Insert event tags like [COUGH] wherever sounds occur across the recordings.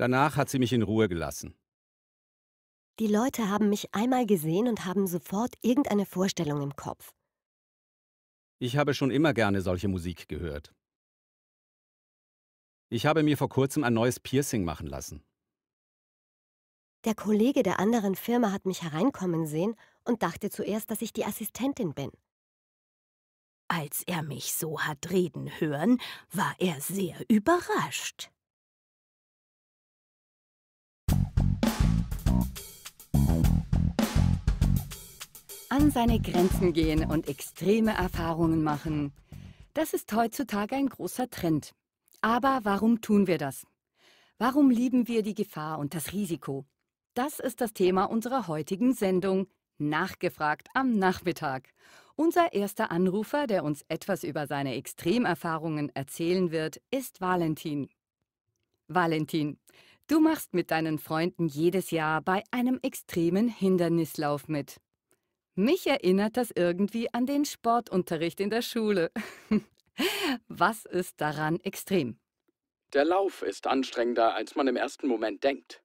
Danach hat sie mich in Ruhe gelassen. Die Leute haben mich einmal gesehen und haben sofort irgendeine Vorstellung im Kopf. Ich habe schon immer gerne solche Musik gehört. Ich habe mir vor kurzem ein neues Piercing machen lassen. Der Kollege der anderen Firma hat mich hereinkommen sehen und dachte zuerst, dass ich die Assistentin bin. Als er mich so hat reden hören, war er sehr überrascht. An seine Grenzen gehen und extreme Erfahrungen machen. Das ist heutzutage ein großer Trend. Aber warum tun wir das? Warum lieben wir die Gefahr und das Risiko? Das ist das Thema unserer heutigen Sendung Nachgefragt am Nachmittag. Unser erster Anrufer, der uns etwas über seine Extremerfahrungen erzählen wird, ist Valentin. Valentin, du machst mit deinen Freunden jedes Jahr bei einem extremen Hindernislauf mit. Mich erinnert das irgendwie an den Sportunterricht in der Schule. [LAUGHS] Was ist daran extrem? Der Lauf ist anstrengender, als man im ersten Moment denkt.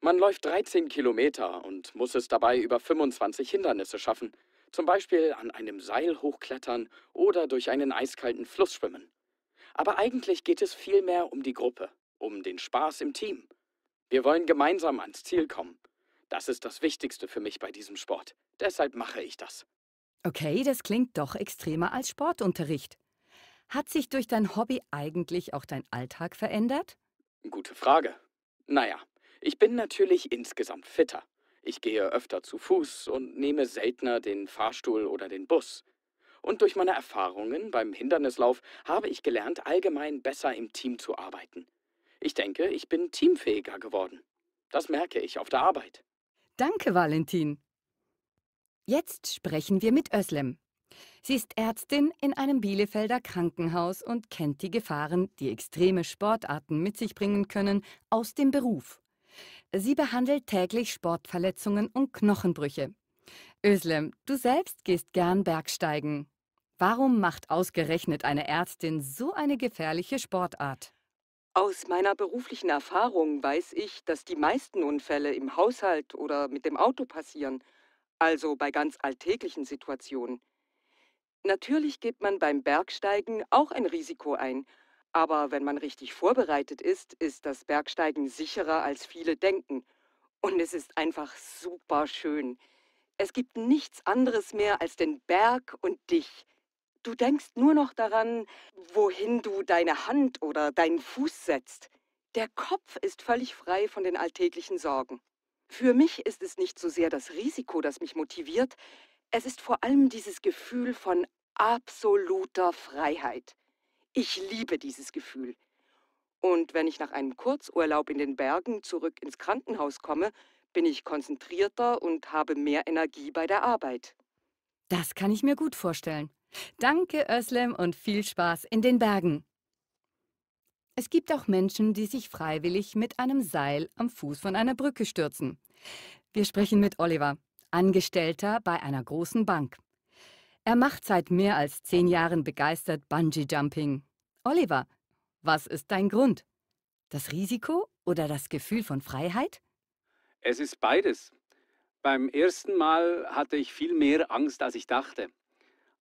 Man läuft 13 Kilometer und muss es dabei über 25 Hindernisse schaffen, zum Beispiel an einem Seil hochklettern oder durch einen eiskalten Fluss schwimmen. Aber eigentlich geht es vielmehr um die Gruppe, um den Spaß im Team. Wir wollen gemeinsam ans Ziel kommen. Das ist das Wichtigste für mich bei diesem Sport. Deshalb mache ich das. Okay, das klingt doch extremer als Sportunterricht. Hat sich durch dein Hobby eigentlich auch dein Alltag verändert? Gute Frage. Naja, ich bin natürlich insgesamt fitter. Ich gehe öfter zu Fuß und nehme seltener den Fahrstuhl oder den Bus. Und durch meine Erfahrungen beim Hindernislauf habe ich gelernt, allgemein besser im Team zu arbeiten. Ich denke, ich bin teamfähiger geworden. Das merke ich auf der Arbeit. Danke, Valentin. Jetzt sprechen wir mit Özlem. Sie ist Ärztin in einem Bielefelder Krankenhaus und kennt die Gefahren, die extreme Sportarten mit sich bringen können, aus dem Beruf. Sie behandelt täglich Sportverletzungen und Knochenbrüche. Özlem, du selbst gehst gern Bergsteigen. Warum macht ausgerechnet eine Ärztin so eine gefährliche Sportart? Aus meiner beruflichen Erfahrung weiß ich, dass die meisten Unfälle im Haushalt oder mit dem Auto passieren, also bei ganz alltäglichen Situationen. Natürlich geht man beim Bergsteigen auch ein Risiko ein, aber wenn man richtig vorbereitet ist, ist das Bergsteigen sicherer, als viele denken. Und es ist einfach super schön. Es gibt nichts anderes mehr als den Berg und dich. Du denkst nur noch daran, wohin du deine Hand oder deinen Fuß setzt. Der Kopf ist völlig frei von den alltäglichen Sorgen. Für mich ist es nicht so sehr das Risiko, das mich motiviert, es ist vor allem dieses Gefühl von absoluter Freiheit. Ich liebe dieses Gefühl. Und wenn ich nach einem Kurzurlaub in den Bergen zurück ins Krankenhaus komme, bin ich konzentrierter und habe mehr Energie bei der Arbeit. Das kann ich mir gut vorstellen. Danke, Özlem, und viel Spaß in den Bergen. Es gibt auch Menschen, die sich freiwillig mit einem Seil am Fuß von einer Brücke stürzen. Wir sprechen mit Oliver, Angestellter bei einer großen Bank. Er macht seit mehr als zehn Jahren begeistert Bungee-Jumping. Oliver, was ist dein Grund? Das Risiko oder das Gefühl von Freiheit? Es ist beides. Beim ersten Mal hatte ich viel mehr Angst, als ich dachte.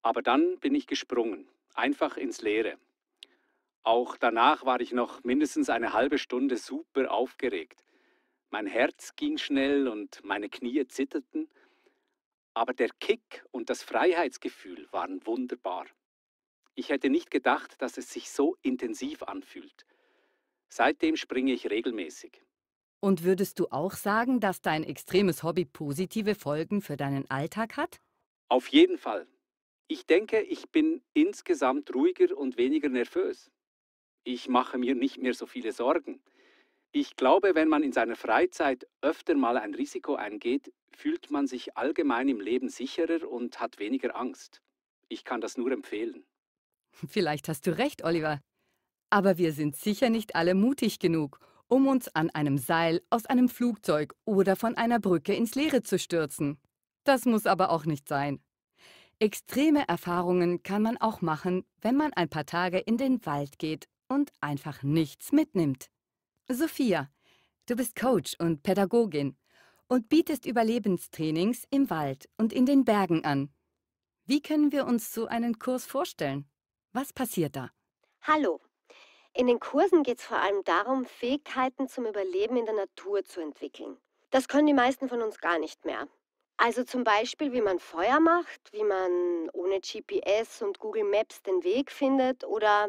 Aber dann bin ich gesprungen, einfach ins Leere. Auch danach war ich noch mindestens eine halbe Stunde super aufgeregt. Mein Herz ging schnell und meine Knie zitterten, aber der Kick und das Freiheitsgefühl waren wunderbar. Ich hätte nicht gedacht, dass es sich so intensiv anfühlt. Seitdem springe ich regelmäßig. Und würdest du auch sagen, dass dein extremes Hobby positive Folgen für deinen Alltag hat? Auf jeden Fall. Ich denke, ich bin insgesamt ruhiger und weniger nervös. Ich mache mir nicht mehr so viele Sorgen. Ich glaube, wenn man in seiner Freizeit öfter mal ein Risiko eingeht, fühlt man sich allgemein im Leben sicherer und hat weniger Angst. Ich kann das nur empfehlen. [LAUGHS] Vielleicht hast du recht, Oliver. Aber wir sind sicher nicht alle mutig genug, um uns an einem Seil, aus einem Flugzeug oder von einer Brücke ins Leere zu stürzen. Das muss aber auch nicht sein. Extreme Erfahrungen kann man auch machen, wenn man ein paar Tage in den Wald geht und einfach nichts mitnimmt. Sophia, du bist Coach und Pädagogin und bietest Überlebenstrainings im Wald und in den Bergen an. Wie können wir uns so einen Kurs vorstellen? Was passiert da? Hallo. In den Kursen geht es vor allem darum, Fähigkeiten zum Überleben in der Natur zu entwickeln. Das können die meisten von uns gar nicht mehr. Also zum Beispiel, wie man Feuer macht, wie man ohne GPS und Google Maps den Weg findet oder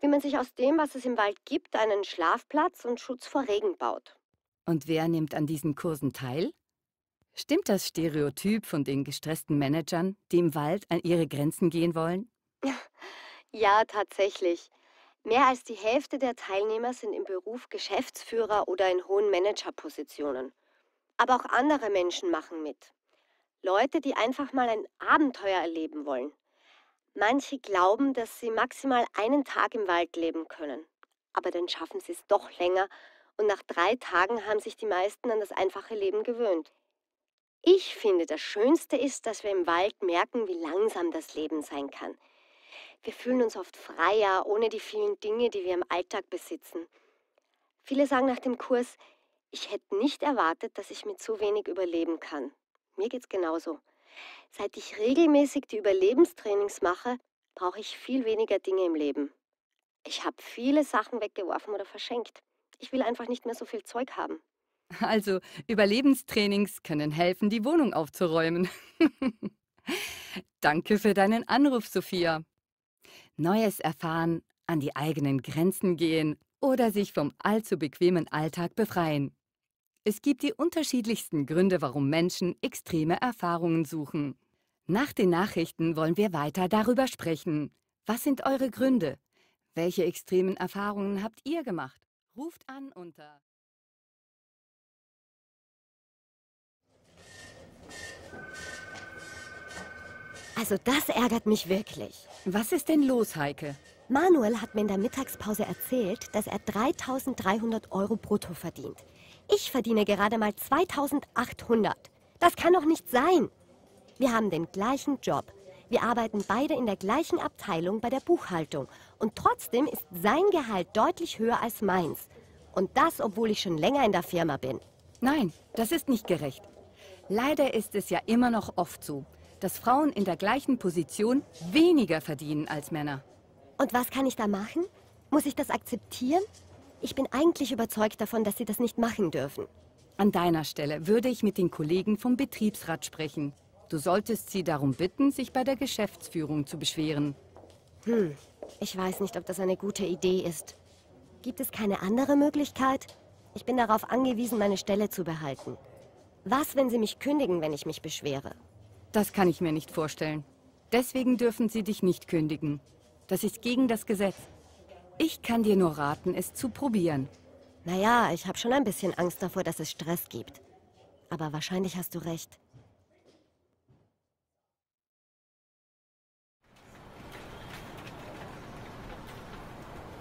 wie man sich aus dem, was es im Wald gibt, einen Schlafplatz und Schutz vor Regen baut. Und wer nimmt an diesen Kursen teil? Stimmt das Stereotyp von den gestressten Managern, die im Wald an ihre Grenzen gehen wollen? [LAUGHS] Ja, tatsächlich. Mehr als die Hälfte der Teilnehmer sind im Beruf Geschäftsführer oder in hohen Managerpositionen. Aber auch andere Menschen machen mit. Leute, die einfach mal ein Abenteuer erleben wollen. Manche glauben, dass sie maximal einen Tag im Wald leben können, aber dann schaffen sie es doch länger und nach drei Tagen haben sich die meisten an das einfache Leben gewöhnt. Ich finde, das Schönste ist, dass wir im Wald merken, wie langsam das Leben sein kann. Wir fühlen uns oft freier, ohne die vielen Dinge, die wir im Alltag besitzen. Viele sagen nach dem Kurs, ich hätte nicht erwartet, dass ich mit so wenig überleben kann. Mir geht's genauso. Seit ich regelmäßig die Überlebenstrainings mache, brauche ich viel weniger Dinge im Leben. Ich habe viele Sachen weggeworfen oder verschenkt. Ich will einfach nicht mehr so viel Zeug haben. Also Überlebenstrainings können helfen, die Wohnung aufzuräumen. [LAUGHS] Danke für deinen Anruf, Sophia. Neues erfahren, an die eigenen Grenzen gehen oder sich vom allzu bequemen Alltag befreien. Es gibt die unterschiedlichsten Gründe, warum Menschen extreme Erfahrungen suchen. Nach den Nachrichten wollen wir weiter darüber sprechen. Was sind eure Gründe? Welche extremen Erfahrungen habt ihr gemacht? Ruft an unter. Also das ärgert mich wirklich. Was ist denn los, Heike? Manuel hat mir in der Mittagspause erzählt, dass er 3300 Euro brutto verdient. Ich verdiene gerade mal 2800. Das kann doch nicht sein. Wir haben den gleichen Job. Wir arbeiten beide in der gleichen Abteilung bei der Buchhaltung. Und trotzdem ist sein Gehalt deutlich höher als meins. Und das, obwohl ich schon länger in der Firma bin. Nein, das ist nicht gerecht. Leider ist es ja immer noch oft so, dass Frauen in der gleichen Position weniger verdienen als Männer. Und was kann ich da machen? Muss ich das akzeptieren? Ich bin eigentlich überzeugt davon, dass Sie das nicht machen dürfen. An deiner Stelle würde ich mit den Kollegen vom Betriebsrat sprechen. Du solltest sie darum bitten, sich bei der Geschäftsführung zu beschweren. Hm, ich weiß nicht, ob das eine gute Idee ist. Gibt es keine andere Möglichkeit? Ich bin darauf angewiesen, meine Stelle zu behalten. Was, wenn Sie mich kündigen, wenn ich mich beschwere? Das kann ich mir nicht vorstellen. Deswegen dürfen Sie dich nicht kündigen. Das ist gegen das Gesetz. Ich kann dir nur raten, es zu probieren. Naja, ich habe schon ein bisschen Angst davor, dass es Stress gibt. Aber wahrscheinlich hast du recht.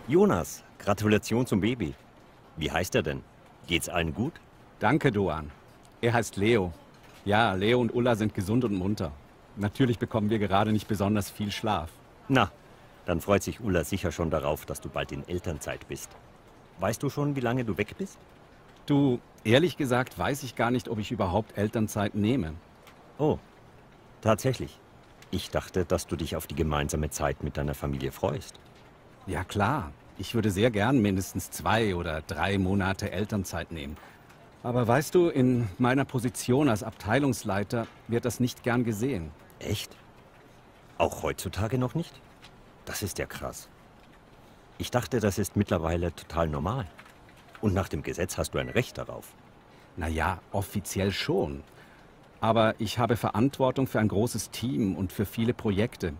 Jonas, Gratulation zum Baby. Wie heißt er denn? Geht's allen gut? Danke, Doan. Er heißt Leo. Ja, Leo und Ulla sind gesund und munter. Natürlich bekommen wir gerade nicht besonders viel Schlaf. Na, dann freut sich Ulla sicher schon darauf, dass du bald in Elternzeit bist. Weißt du schon, wie lange du weg bist? Du, ehrlich gesagt, weiß ich gar nicht, ob ich überhaupt Elternzeit nehme. Oh, tatsächlich. Ich dachte, dass du dich auf die gemeinsame Zeit mit deiner Familie freust. Ja klar, ich würde sehr gern mindestens zwei oder drei Monate Elternzeit nehmen. Aber weißt du, in meiner Position als Abteilungsleiter wird das nicht gern gesehen. Echt? Auch heutzutage noch nicht? Das ist ja krass. Ich dachte, das ist mittlerweile total normal. Und nach dem Gesetz hast du ein Recht darauf. Naja, offiziell schon. Aber ich habe Verantwortung für ein großes Team und für viele Projekte.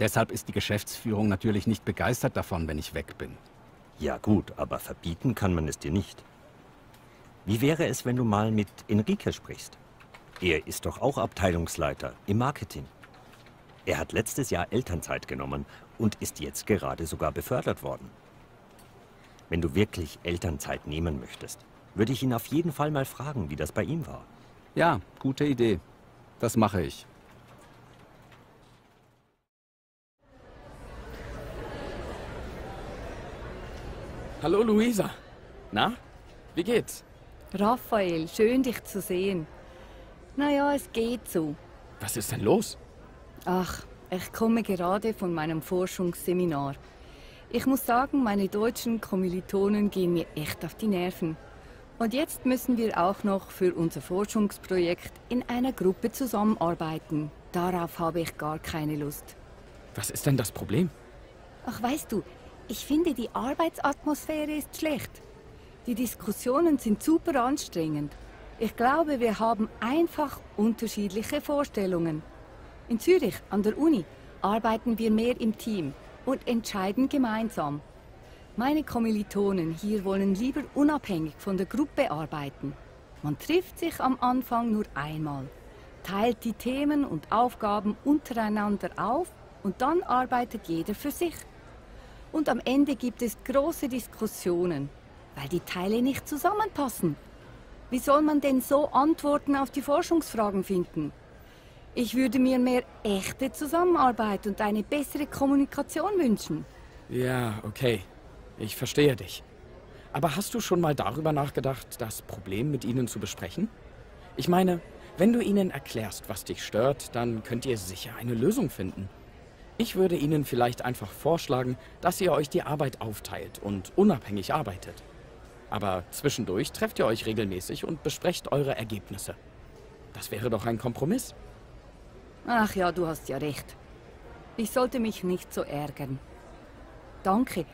Deshalb ist die Geschäftsführung natürlich nicht begeistert davon, wenn ich weg bin. Ja gut, aber verbieten kann man es dir nicht. Wie wäre es, wenn du mal mit Enrique sprichst? Er ist doch auch Abteilungsleiter im Marketing. Er hat letztes Jahr Elternzeit genommen und ist jetzt gerade sogar befördert worden. Wenn du wirklich Elternzeit nehmen möchtest, würde ich ihn auf jeden Fall mal fragen, wie das bei ihm war. Ja, gute Idee. Das mache ich. Hallo Luisa. Na, wie geht's? Raphael, schön dich zu sehen. Naja, es geht so. Was ist denn los? Ach, ich komme gerade von meinem Forschungsseminar. Ich muss sagen, meine deutschen Kommilitonen gehen mir echt auf die Nerven. Und jetzt müssen wir auch noch für unser Forschungsprojekt in einer Gruppe zusammenarbeiten. Darauf habe ich gar keine Lust. Was ist denn das Problem? Ach, weißt du, ich finde, die Arbeitsatmosphäre ist schlecht. Die Diskussionen sind super anstrengend. Ich glaube, wir haben einfach unterschiedliche Vorstellungen. In Zürich, an der Uni, arbeiten wir mehr im Team und entscheiden gemeinsam. Meine Kommilitonen hier wollen lieber unabhängig von der Gruppe arbeiten. Man trifft sich am Anfang nur einmal, teilt die Themen und Aufgaben untereinander auf und dann arbeitet jeder für sich. Und am Ende gibt es große Diskussionen, weil die Teile nicht zusammenpassen. Wie soll man denn so Antworten auf die Forschungsfragen finden? Ich würde mir mehr echte Zusammenarbeit und eine bessere Kommunikation wünschen. Ja, okay. Ich verstehe dich. Aber hast du schon mal darüber nachgedacht, das Problem mit ihnen zu besprechen? Ich meine, wenn du ihnen erklärst, was dich stört, dann könnt ihr sicher eine Lösung finden. Ich würde ihnen vielleicht einfach vorschlagen, dass ihr euch die Arbeit aufteilt und unabhängig arbeitet. Aber zwischendurch trefft ihr euch regelmäßig und besprecht eure Ergebnisse. Das wäre doch ein Kompromiss. Ach ja, du hast ja recht. Ich sollte mich nicht so ärgern. Danke.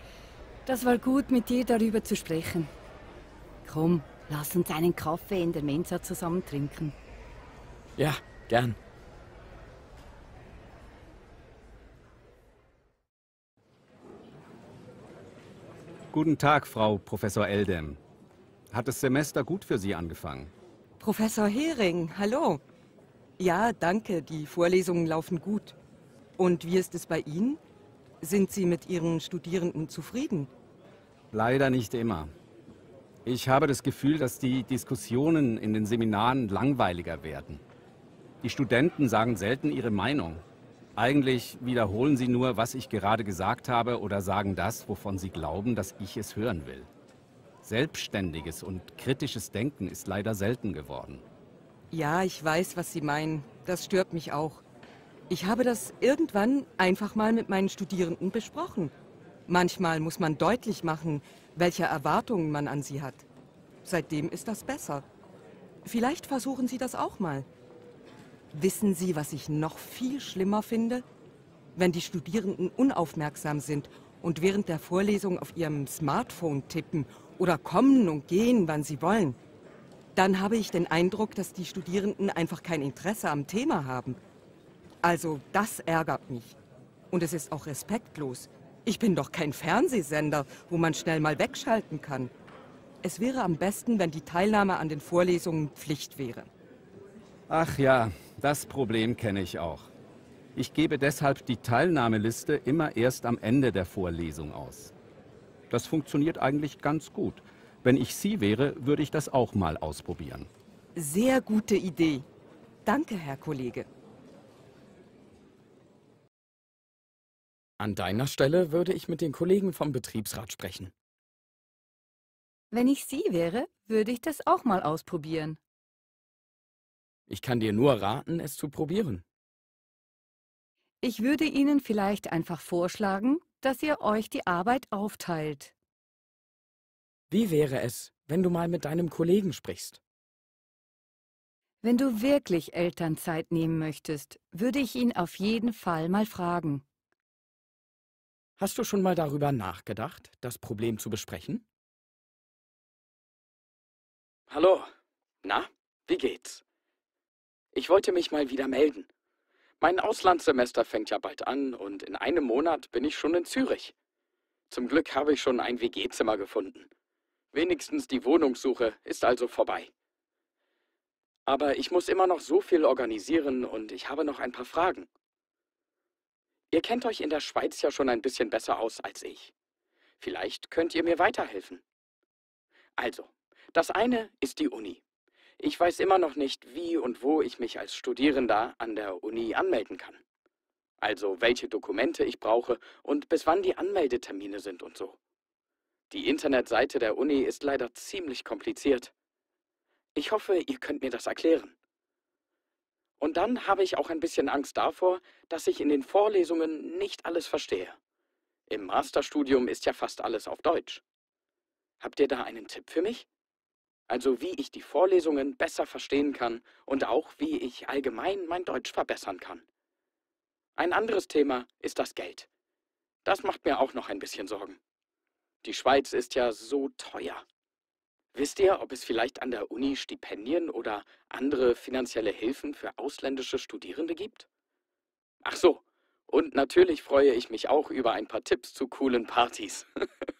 Das war gut, mit dir darüber zu sprechen. Komm, lass uns einen Kaffee in der Mensa zusammen trinken. Ja, gern. Guten Tag, Frau Professor Eldem. Hat das Semester gut für Sie angefangen? Professor Hering, hallo. Ja, danke. Die Vorlesungen laufen gut. Und wie ist es bei Ihnen? Sind Sie mit Ihren Studierenden zufrieden? Leider nicht immer. Ich habe das Gefühl, dass die Diskussionen in den Seminaren langweiliger werden. Die Studenten sagen selten ihre Meinung. Eigentlich wiederholen sie nur, was ich gerade gesagt habe oder sagen das, wovon sie glauben, dass ich es hören will. Selbstständiges und kritisches Denken ist leider selten geworden. Ja, ich weiß, was Sie meinen. Das stört mich auch. Ich habe das irgendwann einfach mal mit meinen Studierenden besprochen. Manchmal muss man deutlich machen, welche Erwartungen man an sie hat. Seitdem ist das besser. Vielleicht versuchen Sie das auch mal. Wissen Sie, was ich noch viel schlimmer finde? Wenn die Studierenden unaufmerksam sind und während der Vorlesung auf ihrem Smartphone tippen oder kommen und gehen, wann sie wollen dann habe ich den Eindruck, dass die Studierenden einfach kein Interesse am Thema haben. Also das ärgert mich. Und es ist auch respektlos. Ich bin doch kein Fernsehsender, wo man schnell mal wegschalten kann. Es wäre am besten, wenn die Teilnahme an den Vorlesungen Pflicht wäre. Ach ja, das Problem kenne ich auch. Ich gebe deshalb die Teilnahmeliste immer erst am Ende der Vorlesung aus. Das funktioniert eigentlich ganz gut. Wenn ich Sie wäre, würde ich das auch mal ausprobieren. Sehr gute Idee. Danke, Herr Kollege. An deiner Stelle würde ich mit den Kollegen vom Betriebsrat sprechen. Wenn ich Sie wäre, würde ich das auch mal ausprobieren. Ich kann dir nur raten, es zu probieren. Ich würde Ihnen vielleicht einfach vorschlagen, dass ihr euch die Arbeit aufteilt. Wie wäre es, wenn du mal mit deinem Kollegen sprichst? Wenn du wirklich Elternzeit nehmen möchtest, würde ich ihn auf jeden Fall mal fragen. Hast du schon mal darüber nachgedacht, das Problem zu besprechen? Hallo. Na, wie geht's? Ich wollte mich mal wieder melden. Mein Auslandssemester fängt ja bald an und in einem Monat bin ich schon in Zürich. Zum Glück habe ich schon ein WG-Zimmer gefunden. Wenigstens die Wohnungssuche ist also vorbei. Aber ich muss immer noch so viel organisieren und ich habe noch ein paar Fragen. Ihr kennt euch in der Schweiz ja schon ein bisschen besser aus als ich. Vielleicht könnt ihr mir weiterhelfen. Also, das eine ist die Uni. Ich weiß immer noch nicht, wie und wo ich mich als Studierender an der Uni anmelden kann. Also welche Dokumente ich brauche und bis wann die Anmeldetermine sind und so. Die Internetseite der Uni ist leider ziemlich kompliziert. Ich hoffe, ihr könnt mir das erklären. Und dann habe ich auch ein bisschen Angst davor, dass ich in den Vorlesungen nicht alles verstehe. Im Masterstudium ist ja fast alles auf Deutsch. Habt ihr da einen Tipp für mich? Also wie ich die Vorlesungen besser verstehen kann und auch wie ich allgemein mein Deutsch verbessern kann. Ein anderes Thema ist das Geld. Das macht mir auch noch ein bisschen Sorgen. Die Schweiz ist ja so teuer. Wisst ihr, ob es vielleicht an der Uni Stipendien oder andere finanzielle Hilfen für ausländische Studierende gibt? Ach so, und natürlich freue ich mich auch über ein paar Tipps zu coolen Partys. [LAUGHS]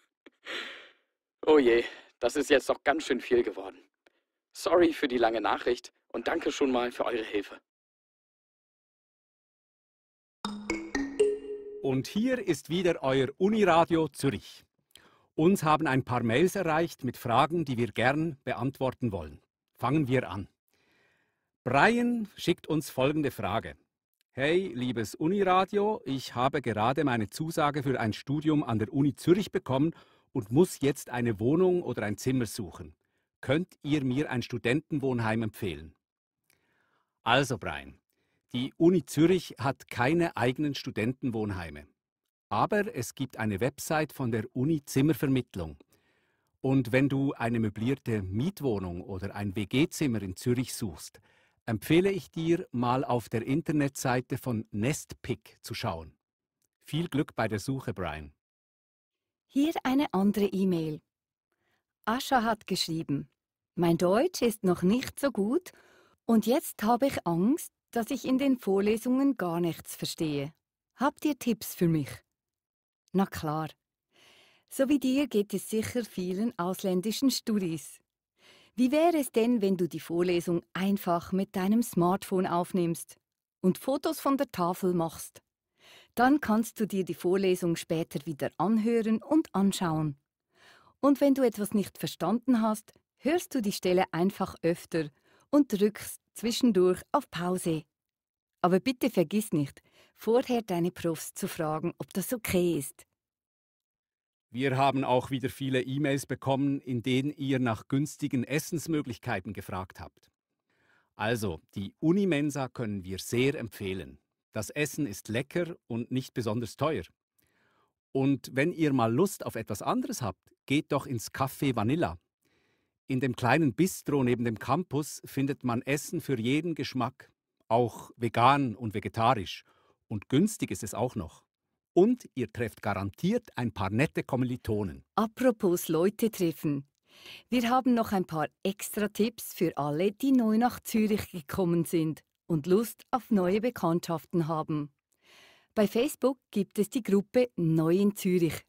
oh je, das ist jetzt doch ganz schön viel geworden. Sorry für die lange Nachricht und danke schon mal für eure Hilfe. Und hier ist wieder euer Uniradio Zürich. Uns haben ein paar Mails erreicht mit Fragen, die wir gern beantworten wollen. Fangen wir an. Brian schickt uns folgende Frage. Hey, liebes Uniradio, ich habe gerade meine Zusage für ein Studium an der Uni Zürich bekommen und muss jetzt eine Wohnung oder ein Zimmer suchen. Könnt ihr mir ein Studentenwohnheim empfehlen? Also, Brian, die Uni Zürich hat keine eigenen Studentenwohnheime. Aber es gibt eine Website von der Uni Zimmervermittlung. Und wenn du eine möblierte Mietwohnung oder ein WG-Zimmer in Zürich suchst, empfehle ich dir, mal auf der Internetseite von Nestpick zu schauen. Viel Glück bei der Suche, Brian. Hier eine andere E-Mail. Ascha hat geschrieben, mein Deutsch ist noch nicht so gut und jetzt habe ich Angst, dass ich in den Vorlesungen gar nichts verstehe. Habt ihr Tipps für mich? Na klar. So wie dir geht es sicher vielen ausländischen Studis. Wie wäre es denn, wenn du die Vorlesung einfach mit deinem Smartphone aufnimmst und Fotos von der Tafel machst? Dann kannst du dir die Vorlesung später wieder anhören und anschauen. Und wenn du etwas nicht verstanden hast, hörst du die Stelle einfach öfter und drückst zwischendurch auf Pause. Aber bitte vergiss nicht, vorher deine Profs zu fragen, ob das okay ist. Wir haben auch wieder viele E-Mails bekommen, in denen ihr nach günstigen Essensmöglichkeiten gefragt habt. Also, die Unimensa können wir sehr empfehlen. Das Essen ist lecker und nicht besonders teuer. Und wenn ihr mal Lust auf etwas anderes habt, geht doch ins Café Vanilla. In dem kleinen Bistro neben dem Campus findet man Essen für jeden Geschmack, auch vegan und vegetarisch. Und günstig ist es auch noch. Und ihr trefft garantiert ein paar nette Kommilitonen. Apropos Leute treffen. Wir haben noch ein paar extra Tipps für alle, die neu nach Zürich gekommen sind und Lust auf neue Bekanntschaften haben. Bei Facebook gibt es die Gruppe Neu in Zürich.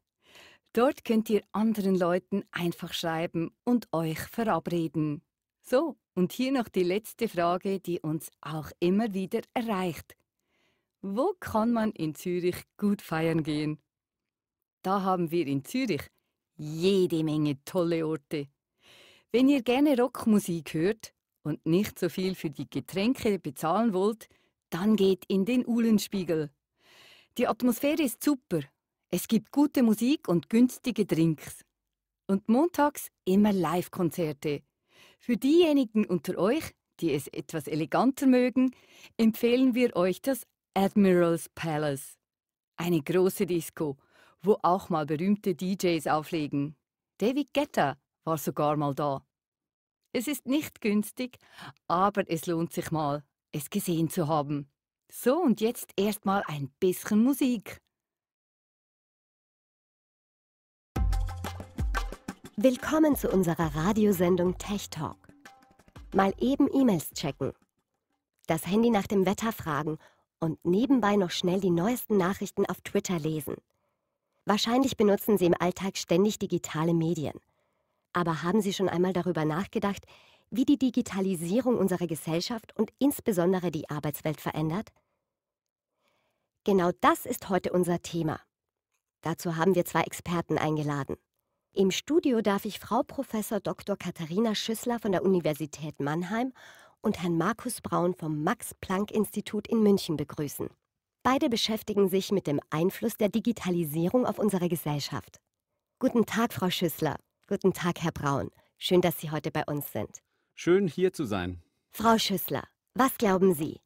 Dort könnt ihr anderen Leuten einfach schreiben und euch verabreden. So, und hier noch die letzte Frage, die uns auch immer wieder erreicht. Wo kann man in Zürich gut feiern gehen? Da haben wir in Zürich jede Menge tolle Orte. Wenn ihr gerne Rockmusik hört und nicht so viel für die Getränke bezahlen wollt, dann geht in den Uhlenspiegel. Die Atmosphäre ist super. Es gibt gute Musik und günstige Drinks. Und montags immer Live-Konzerte. Für diejenigen unter euch, die es etwas eleganter mögen, empfehlen wir euch das Admiral's Palace. Eine große Disco, wo auch mal berühmte DJs auflegen. David Guetta war sogar mal da. Es ist nicht günstig, aber es lohnt sich mal, es gesehen zu haben. So und jetzt erstmal ein bisschen Musik. Willkommen zu unserer Radiosendung Tech Talk. Mal eben E-Mails checken, das Handy nach dem Wetter fragen und nebenbei noch schnell die neuesten Nachrichten auf Twitter lesen. Wahrscheinlich benutzen Sie im Alltag ständig digitale Medien. Aber haben Sie schon einmal darüber nachgedacht, wie die Digitalisierung unsere Gesellschaft und insbesondere die Arbeitswelt verändert? Genau das ist heute unser Thema. Dazu haben wir zwei Experten eingeladen. Im Studio darf ich Frau Prof. Dr. Katharina Schüssler von der Universität Mannheim und Herrn Markus Braun vom Max-Planck-Institut in München begrüßen. Beide beschäftigen sich mit dem Einfluss der Digitalisierung auf unsere Gesellschaft. Guten Tag, Frau Schüssler. Guten Tag, Herr Braun. Schön, dass Sie heute bei uns sind. Schön, hier zu sein. Frau Schüssler, was glauben Sie?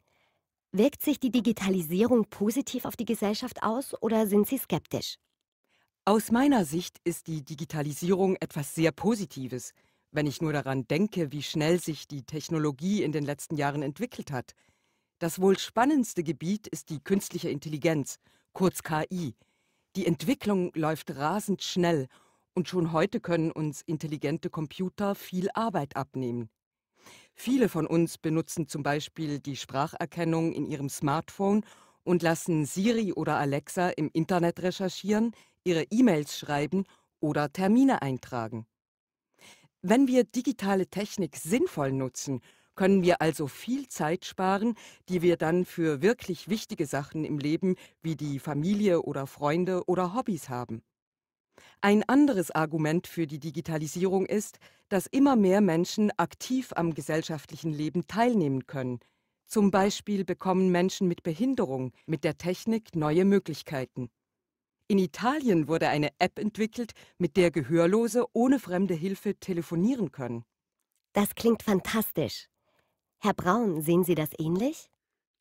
Wirkt sich die Digitalisierung positiv auf die Gesellschaft aus oder sind Sie skeptisch? Aus meiner Sicht ist die Digitalisierung etwas sehr Positives wenn ich nur daran denke, wie schnell sich die Technologie in den letzten Jahren entwickelt hat. Das wohl spannendste Gebiet ist die künstliche Intelligenz, kurz KI. Die Entwicklung läuft rasend schnell und schon heute können uns intelligente Computer viel Arbeit abnehmen. Viele von uns benutzen zum Beispiel die Spracherkennung in ihrem Smartphone und lassen Siri oder Alexa im Internet recherchieren, ihre E-Mails schreiben oder Termine eintragen. Wenn wir digitale Technik sinnvoll nutzen, können wir also viel Zeit sparen, die wir dann für wirklich wichtige Sachen im Leben wie die Familie oder Freunde oder Hobbys haben. Ein anderes Argument für die Digitalisierung ist, dass immer mehr Menschen aktiv am gesellschaftlichen Leben teilnehmen können. Zum Beispiel bekommen Menschen mit Behinderung mit der Technik neue Möglichkeiten. In Italien wurde eine App entwickelt, mit der Gehörlose ohne fremde Hilfe telefonieren können. Das klingt fantastisch. Herr Braun, sehen Sie das ähnlich?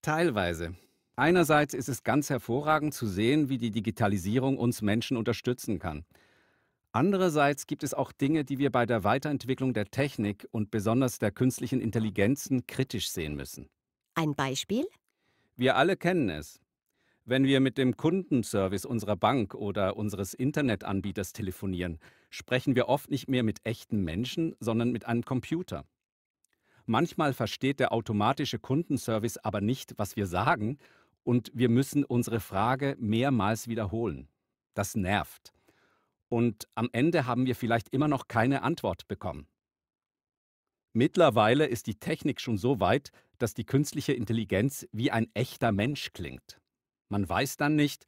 Teilweise. Einerseits ist es ganz hervorragend zu sehen, wie die Digitalisierung uns Menschen unterstützen kann. Andererseits gibt es auch Dinge, die wir bei der Weiterentwicklung der Technik und besonders der künstlichen Intelligenzen kritisch sehen müssen. Ein Beispiel? Wir alle kennen es. Wenn wir mit dem Kundenservice unserer Bank oder unseres Internetanbieters telefonieren, sprechen wir oft nicht mehr mit echten Menschen, sondern mit einem Computer. Manchmal versteht der automatische Kundenservice aber nicht, was wir sagen, und wir müssen unsere Frage mehrmals wiederholen. Das nervt. Und am Ende haben wir vielleicht immer noch keine Antwort bekommen. Mittlerweile ist die Technik schon so weit, dass die künstliche Intelligenz wie ein echter Mensch klingt. Man weiß dann nicht,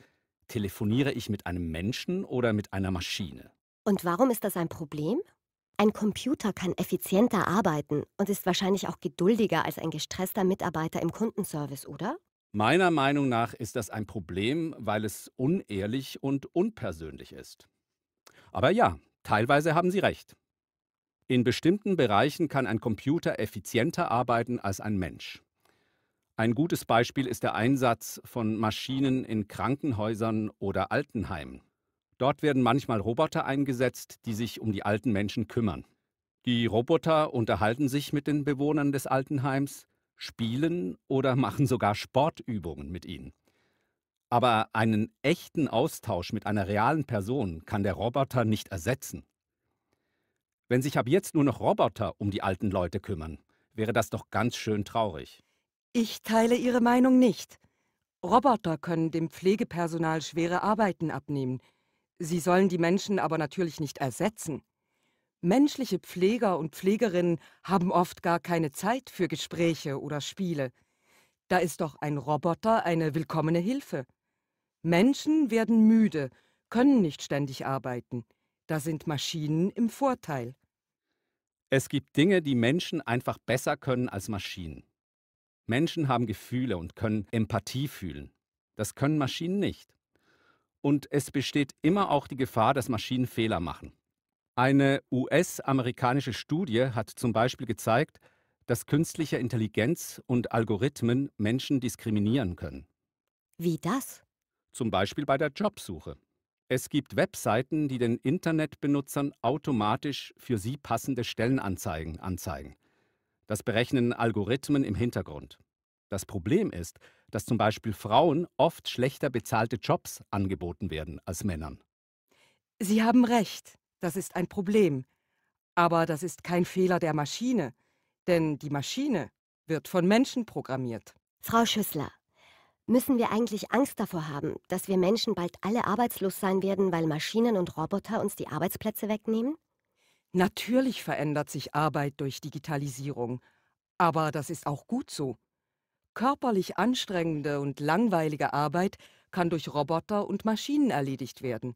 telefoniere ich mit einem Menschen oder mit einer Maschine. Und warum ist das ein Problem? Ein Computer kann effizienter arbeiten und ist wahrscheinlich auch geduldiger als ein gestresster Mitarbeiter im Kundenservice, oder? Meiner Meinung nach ist das ein Problem, weil es unehrlich und unpersönlich ist. Aber ja, teilweise haben Sie recht. In bestimmten Bereichen kann ein Computer effizienter arbeiten als ein Mensch. Ein gutes Beispiel ist der Einsatz von Maschinen in Krankenhäusern oder Altenheimen. Dort werden manchmal Roboter eingesetzt, die sich um die alten Menschen kümmern. Die Roboter unterhalten sich mit den Bewohnern des Altenheims, spielen oder [LAUGHS] machen sogar Sportübungen mit ihnen. Aber einen echten Austausch mit einer realen Person kann der Roboter nicht ersetzen. Wenn sich ab jetzt nur noch Roboter um die alten Leute kümmern, wäre das doch ganz schön traurig. Ich teile Ihre Meinung nicht. Roboter können dem Pflegepersonal schwere Arbeiten abnehmen. Sie sollen die Menschen aber natürlich nicht ersetzen. Menschliche Pfleger und Pflegerinnen haben oft gar keine Zeit für Gespräche oder Spiele. Da ist doch ein Roboter eine willkommene Hilfe. Menschen werden müde, können nicht ständig arbeiten. Da sind Maschinen im Vorteil. Es gibt Dinge, die Menschen einfach besser können als Maschinen. Menschen haben Gefühle und können Empathie fühlen. Das können Maschinen nicht. Und es besteht immer auch die Gefahr, dass Maschinen Fehler machen. Eine US-amerikanische Studie hat zum Beispiel gezeigt, dass künstliche Intelligenz und Algorithmen Menschen diskriminieren können. Wie das? Zum Beispiel bei der Jobsuche. Es gibt Webseiten, die den Internetbenutzern automatisch für sie passende Stellenanzeigen anzeigen. Das berechnen Algorithmen im Hintergrund. Das Problem ist, dass zum Beispiel Frauen oft schlechter bezahlte Jobs angeboten werden als Männern. Sie haben recht, das ist ein Problem. Aber das ist kein Fehler der Maschine, denn die Maschine wird von Menschen programmiert. Frau Schüssler, müssen wir eigentlich Angst davor haben, dass wir Menschen bald alle arbeitslos sein werden, weil Maschinen und Roboter uns die Arbeitsplätze wegnehmen? Natürlich verändert sich Arbeit durch Digitalisierung, aber das ist auch gut so. Körperlich anstrengende und langweilige Arbeit kann durch Roboter und Maschinen erledigt werden.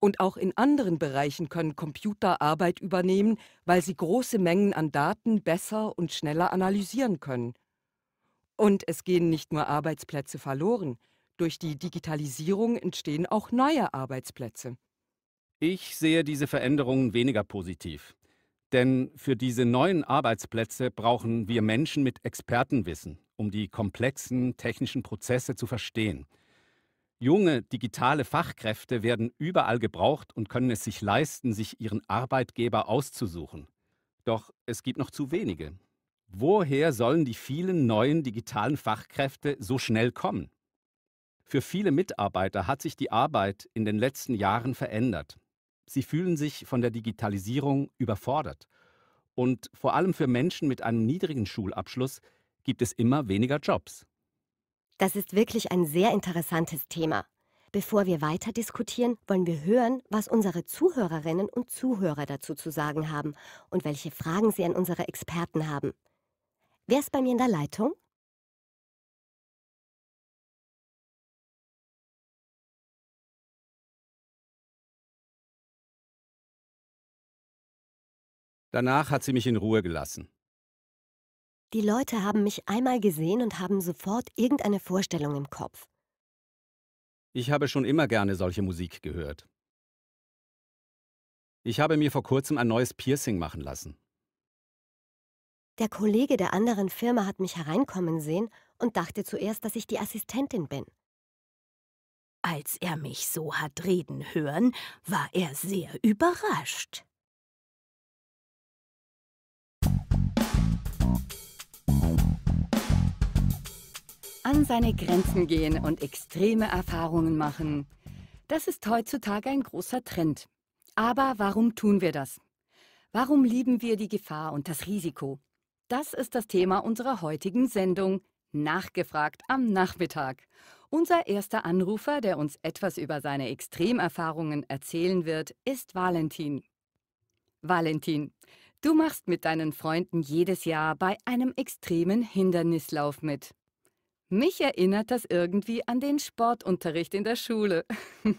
Und auch in anderen Bereichen können Computer Arbeit übernehmen, weil sie große Mengen an Daten besser und schneller analysieren können. Und es gehen nicht nur Arbeitsplätze verloren, durch die Digitalisierung entstehen auch neue Arbeitsplätze. Ich sehe diese Veränderungen weniger positiv. Denn für diese neuen Arbeitsplätze brauchen wir Menschen mit Expertenwissen, um die komplexen technischen Prozesse zu verstehen. Junge digitale Fachkräfte werden überall gebraucht und können es sich leisten, sich ihren Arbeitgeber auszusuchen. Doch es gibt noch zu wenige. Woher sollen die vielen neuen digitalen Fachkräfte so schnell kommen? Für viele Mitarbeiter hat sich die Arbeit in den letzten Jahren verändert. Sie fühlen sich von der Digitalisierung überfordert. Und vor allem für Menschen mit einem niedrigen Schulabschluss gibt es immer weniger Jobs. Das ist wirklich ein sehr interessantes Thema. Bevor wir weiter diskutieren, wollen wir hören, was unsere Zuhörerinnen und Zuhörer dazu zu sagen haben und welche Fragen sie an unsere Experten haben. Wer ist bei mir in der Leitung? Danach hat sie mich in Ruhe gelassen. Die Leute haben mich einmal gesehen und haben sofort irgendeine Vorstellung im Kopf. Ich habe schon immer gerne solche Musik gehört. Ich habe mir vor kurzem ein neues Piercing machen lassen. Der Kollege der anderen Firma hat mich hereinkommen sehen und dachte zuerst, dass ich die Assistentin bin. Als er mich so hat reden hören, war er sehr überrascht. An seine Grenzen gehen und extreme Erfahrungen machen. Das ist heutzutage ein großer Trend. Aber warum tun wir das? Warum lieben wir die Gefahr und das Risiko? Das ist das Thema unserer heutigen Sendung Nachgefragt am Nachmittag. Unser erster Anrufer, der uns etwas über seine Extremerfahrungen erzählen wird, ist Valentin. Valentin, Du machst mit deinen Freunden jedes Jahr bei einem extremen Hindernislauf mit. Mich erinnert das irgendwie an den Sportunterricht in der Schule. [LAUGHS]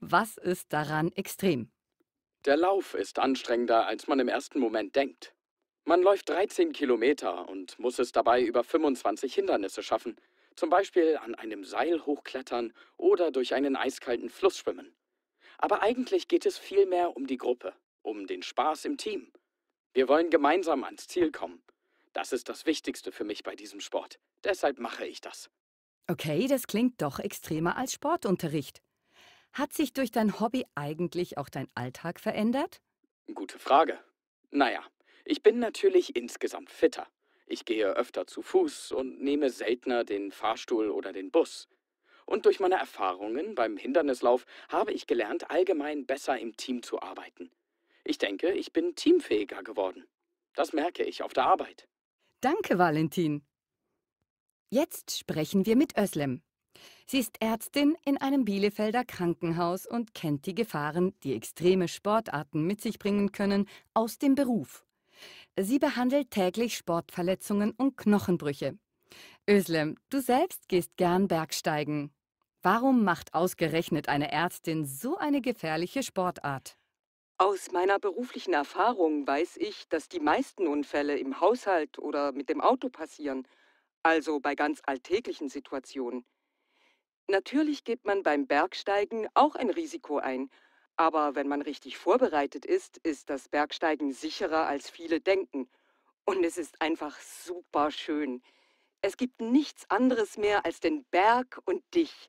Was ist daran extrem? Der Lauf ist anstrengender, als man im ersten Moment denkt. Man läuft 13 Kilometer und muss es dabei über 25 Hindernisse schaffen, zum Beispiel an einem Seil hochklettern oder durch einen eiskalten Fluss schwimmen. Aber eigentlich geht es vielmehr um die Gruppe, um den Spaß im Team wir wollen gemeinsam ans Ziel kommen. Das ist das Wichtigste für mich bei diesem Sport. Deshalb mache ich das. Okay, das klingt doch extremer als Sportunterricht. Hat sich durch dein Hobby eigentlich auch dein Alltag verändert? Gute Frage. Naja, ich bin natürlich insgesamt fitter. Ich gehe öfter zu Fuß und nehme seltener den Fahrstuhl oder den Bus. Und durch meine Erfahrungen beim Hindernislauf habe ich gelernt, allgemein besser im Team zu arbeiten. Ich denke, ich bin teamfähiger geworden. Das merke ich auf der Arbeit. Danke, Valentin. Jetzt sprechen wir mit Özlem. Sie ist Ärztin in einem Bielefelder Krankenhaus und kennt die Gefahren, die extreme Sportarten mit sich bringen können, aus dem Beruf. Sie behandelt täglich Sportverletzungen und Knochenbrüche. Özlem, du selbst gehst gern Bergsteigen. Warum macht ausgerechnet eine Ärztin so eine gefährliche Sportart? Aus meiner beruflichen Erfahrung weiß ich, dass die meisten Unfälle im Haushalt oder mit dem Auto passieren, also bei ganz alltäglichen Situationen. Natürlich geht man beim Bergsteigen auch ein Risiko ein, aber wenn man richtig vorbereitet ist, ist das Bergsteigen sicherer, als viele denken. Und es ist einfach super schön. Es gibt nichts anderes mehr als den Berg und dich.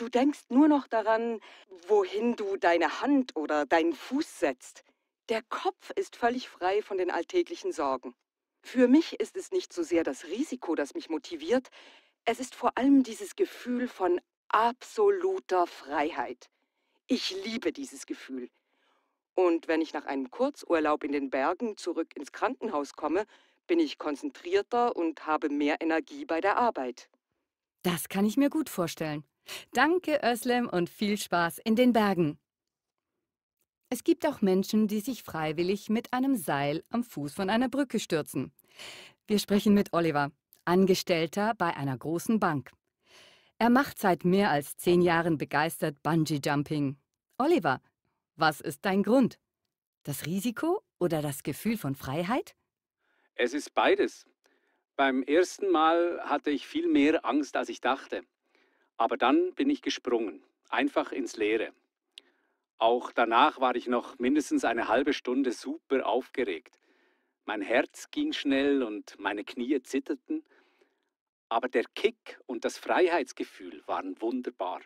Du denkst nur noch daran, wohin du deine Hand oder deinen Fuß setzt. Der Kopf ist völlig frei von den alltäglichen Sorgen. Für mich ist es nicht so sehr das Risiko, das mich motiviert, es ist vor allem dieses Gefühl von absoluter Freiheit. Ich liebe dieses Gefühl. Und wenn ich nach einem Kurzurlaub in den Bergen zurück ins Krankenhaus komme, bin ich konzentrierter und habe mehr Energie bei der Arbeit. Das kann ich mir gut vorstellen. Danke, Özlem, und viel Spaß in den Bergen. Es gibt auch Menschen, die sich freiwillig mit einem Seil am Fuß von einer Brücke stürzen. Wir sprechen mit Oliver, Angestellter bei einer großen Bank. Er macht seit mehr als zehn Jahren begeistert Bungee-Jumping. Oliver, was ist dein Grund? Das Risiko oder das Gefühl von Freiheit? Es ist beides. Beim ersten Mal hatte ich viel mehr Angst, als ich dachte. Aber dann bin ich gesprungen, einfach ins Leere. Auch danach war ich noch mindestens eine halbe Stunde super aufgeregt. Mein Herz ging schnell und meine Knie zitterten, aber der Kick und das Freiheitsgefühl waren wunderbar.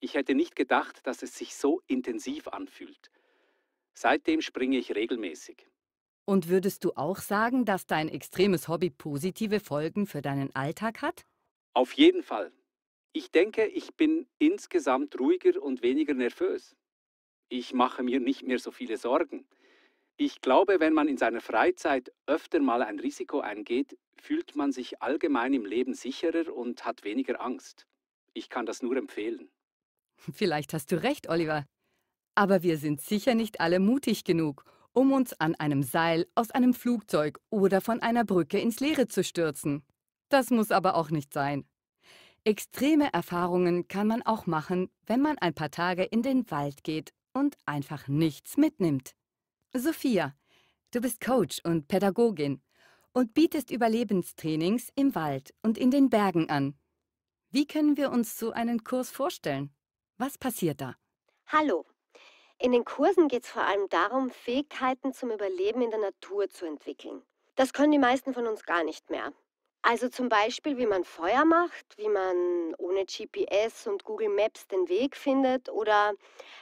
Ich hätte nicht gedacht, dass es sich so intensiv anfühlt. Seitdem springe ich regelmäßig. Und würdest du auch sagen, dass dein extremes Hobby positive Folgen für deinen Alltag hat? Auf jeden Fall. Ich denke, ich bin insgesamt ruhiger und weniger nervös. Ich mache mir nicht mehr so viele Sorgen. Ich glaube, wenn man in seiner Freizeit öfter mal ein Risiko eingeht, fühlt man sich allgemein im Leben sicherer und hat weniger Angst. Ich kann das nur empfehlen. [LAUGHS] Vielleicht hast du recht, Oliver. Aber wir sind sicher nicht alle mutig genug, um uns an einem Seil, aus einem Flugzeug oder von einer Brücke ins Leere zu stürzen. Das muss aber auch nicht sein. Extreme Erfahrungen kann man auch machen, wenn man ein paar Tage in den Wald geht und einfach nichts mitnimmt. Sophia, du bist Coach und Pädagogin und bietest Überlebenstrainings im Wald und in den Bergen an. Wie können wir uns so einen Kurs vorstellen? Was passiert da? Hallo. In den Kursen geht es vor allem darum, Fähigkeiten zum Überleben in der Natur zu entwickeln. Das können die meisten von uns gar nicht mehr. Also zum Beispiel, wie man Feuer macht, wie man ohne GPS und Google Maps den Weg findet oder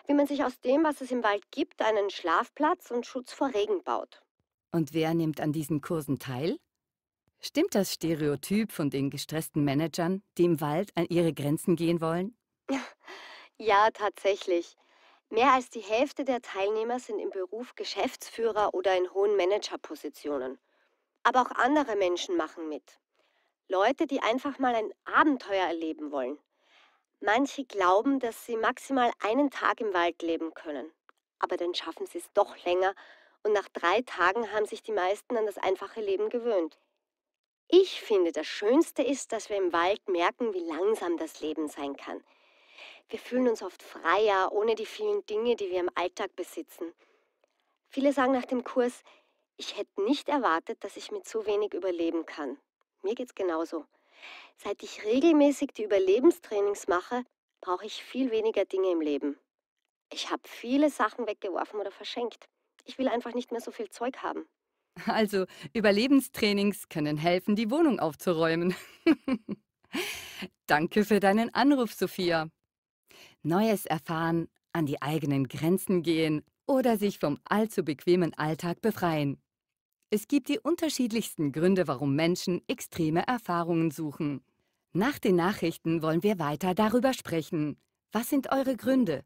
wie man sich aus dem, was es im Wald gibt, einen Schlafplatz und Schutz vor Regen baut. Und wer nimmt an diesen Kursen teil? Stimmt das Stereotyp von den gestressten Managern, die im Wald an ihre Grenzen gehen wollen? [LAUGHS] Ja, tatsächlich. Mehr als die Hälfte der Teilnehmer sind im Beruf Geschäftsführer oder in hohen Managerpositionen. Aber auch andere Menschen machen mit. Leute, die einfach mal ein Abenteuer erleben wollen. Manche glauben, dass sie maximal einen Tag im Wald leben können, aber dann schaffen sie es doch länger und nach drei Tagen haben sich die meisten an das einfache Leben gewöhnt. Ich finde, das Schönste ist, dass wir im Wald merken, wie langsam das Leben sein kann. Wir fühlen uns oft freier, ohne die vielen Dinge, die wir im Alltag besitzen. Viele sagen nach dem Kurs, ich hätte nicht erwartet, dass ich mit so wenig überleben kann. Mir geht's genauso. Seit ich regelmäßig die Überlebenstrainings mache, brauche ich viel weniger Dinge im Leben. Ich habe viele Sachen weggeworfen oder verschenkt. Ich will einfach nicht mehr so viel Zeug haben. Also Überlebenstrainings können helfen, die Wohnung aufzuräumen. [LAUGHS] Danke für deinen Anruf, Sophia. Neues erfahren, an die eigenen Grenzen gehen oder sich vom allzu bequemen Alltag befreien. Es gibt die unterschiedlichsten Gründe, warum Menschen extreme Erfahrungen suchen. Nach den Nachrichten wollen wir weiter darüber sprechen. Was sind eure Gründe?